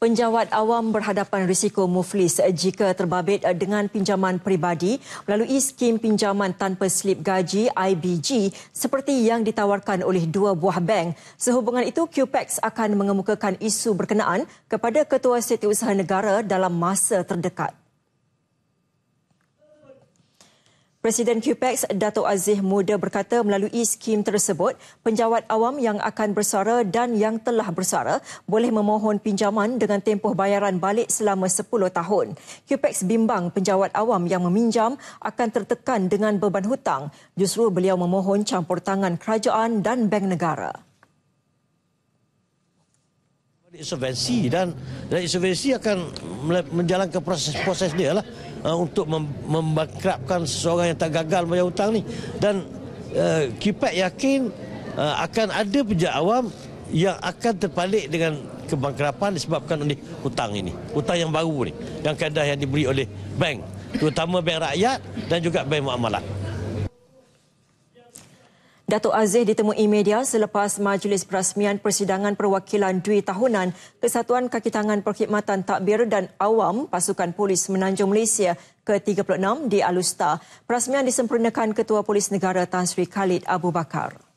Penjawat awam berhadapan risiko muflis jika terbabit dengan pinjaman peribadi melalui skim pinjaman tanpa slip gaji IBG seperti yang ditawarkan oleh dua buah bank. Sehubungan itu, QPEX akan mengemukakan isu berkenaan kepada Ketua Setiausaha Negara dalam masa terdekat. Presiden QPEX Dato' Aziz Muda berkata melalui skim tersebut, penjawat awam yang akan bersara dan yang telah bersara boleh memohon pinjaman dengan tempoh bayaran balik selama 10 tahun. QPEX bimbang penjawat awam yang meminjam akan tertekan dengan beban hutang. Justru beliau memohon campur tangan kerajaan dan bank negara intervensi dan dari intervensi akan menjalankan proses proses dia lah uh, untuk mem membangkrapkan seseorang yang tak gagal bayar hutang ni dan uh, KIPAC yakin uh, akan ada pejabat awam yang akan terpalit dengan kebangkrapan disebabkan oleh hutang ini hutang yang baru ni yang kadah yang diberi oleh bank terutama bank rakyat dan juga bank muamalat Datuk Aziz ditemui media selepas Majlis Perasmian Persidangan Perwakilan Dui Tahunan Kesatuan Kakitangan Perkhidmatan Takbir dan Awam Pasukan Polis Menanjung Malaysia ke-36 di Alusta Perasmian disempurnakan Ketua Polis Negara Tan Sri Khalid Abu Bakar.